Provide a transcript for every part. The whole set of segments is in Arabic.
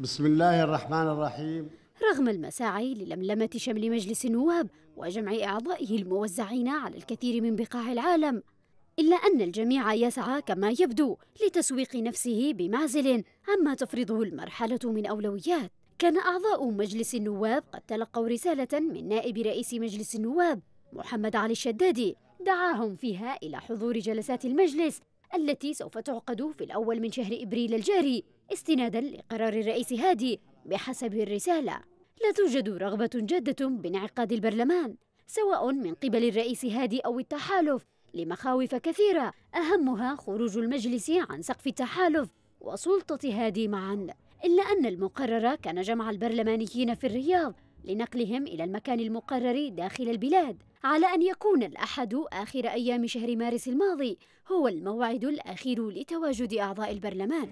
بسم الله الرحمن الرحيم رغم المساعي للملمة شمل مجلس النواب وجمع أعضائه الموزعين على الكثير من بقاع العالم إلا أن الجميع يسعى كما يبدو لتسويق نفسه بمعزل عما تفرضه المرحلة من أولويات كان أعضاء مجلس النواب قد تلقوا رسالة من نائب رئيس مجلس النواب محمد علي الشدادي دعاهم فيها إلى حضور جلسات المجلس التي سوف تعقد في الأول من شهر إبريل الجاري استنادا لقرار الرئيس هادي بحسب الرسالة لا توجد رغبة جادة بانعقاد البرلمان سواء من قبل الرئيس هادي أو التحالف لمخاوف كثيرة أهمها خروج المجلس عن سقف التحالف وسلطة هادي معا إلا أن المقرر كان جمع البرلمانيين في الرياض لنقلهم إلى المكان المقرر داخل البلاد على أن يكون الأحد آخر أيام شهر مارس الماضي هو الموعد الأخير لتواجد أعضاء البرلمان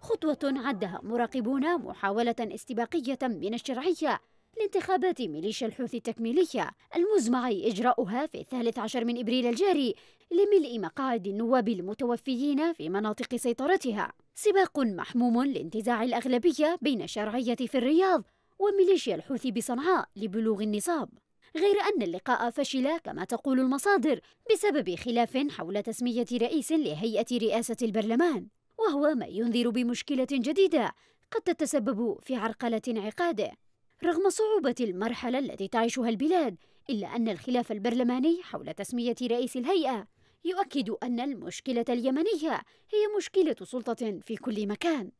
خطوة عدها مراقبون محاولة استباقية من الشرعية لانتخابات ميليشيا الحوثي التكميلية المزمع إجراؤها في الثالث عشر من إبريل الجاري لملء مقاعد النواب المتوفيين في مناطق سيطرتها سباق محموم لانتزاع الأغلبية بين الشرعية في الرياض وميليشيا الحوثي بصنعاء لبلوغ النصاب غير أن اللقاء فشل كما تقول المصادر بسبب خلاف حول تسمية رئيس لهيئة رئاسة البرلمان وهو ما ينذر بمشكلة جديدة قد تتسبب في عرقلة انعقاده رغم صعوبة المرحلة التي تعيشها البلاد إلا أن الخلاف البرلماني حول تسمية رئيس الهيئة يؤكد أن المشكلة اليمنية هي مشكلة سلطة في كل مكان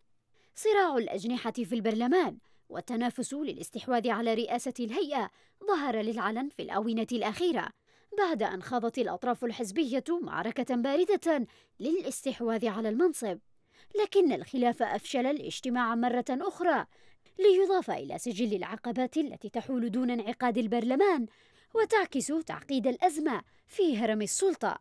صراع الأجنحة في البرلمان والتنافس للاستحواذ على رئاسة الهيئة ظهر للعلن في الآونة الأخيرة بعد أن خاضت الأطراف الحزبية معركة باردة للاستحواذ على المنصب لكن الخلاف أفشل الاجتماع مرة أخرى ليضاف إلى سجل العقبات التي تحول دون انعقاد البرلمان وتعكس تعقيد الأزمة في هرم السلطة